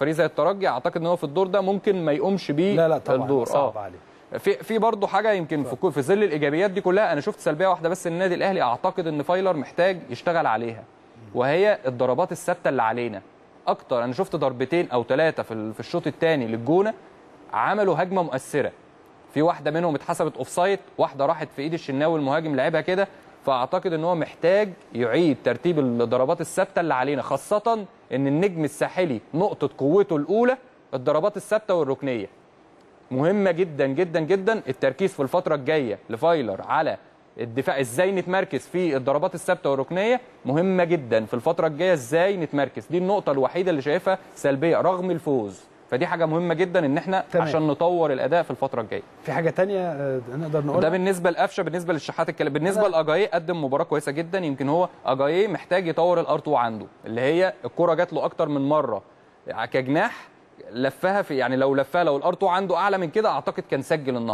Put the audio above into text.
فريق زي الترجي اعتقد ان هو في الدور ده ممكن ما يقومش بيه لا لا طبعا الدور آه. صعب آه. عليه في في برضه حاجه يمكن في في ظل الايجابيات دي كلها انا شفت سلبيه واحده بس النادي الاهلي اعتقد ان فايلر محتاج يشتغل عليها وهي الضربات الثابته اللي علينا اكتر انا شفت ضربتين او ثلاثه في في الشوط الثاني للجونه عملوا هجمه مؤثره في واحده منهم اتحسبت اوفسايد واحده راحت في ايد الشناوي المهاجم لعبها كده فاعتقد ان هو محتاج يعيد ترتيب الضربات الثابته اللي علينا خاصه ان النجم الساحلي نقطه قوته الاولى الضربات الثابته والركنيه مهمه جدا جدا جدا التركيز في الفتره الجايه لفايلر على الدفاع ازاي نتمركز في الضربات الثابته والركنيه مهمه جدا في الفتره الجايه ازاي نتمركز دي النقطه الوحيده اللي شايفها سلبيه رغم الفوز فدي حاجه مهمه جدا ان احنا تمام. عشان نطور الاداء في الفتره الجايه في حاجه تانية آه، نقدر نقول ده بالنسبه لقفشه بالنسبه للشحات الكلام بالنسبه لاجاي قدم مباراه كويسه جدا يمكن هو اجاي محتاج يطور الار تو عنده اللي هي الكره جات له اكتر من مره كجناح لفها في يعني لو لفها لو الار تو عنده اعلى من كده اعتقد كان سجل النهارده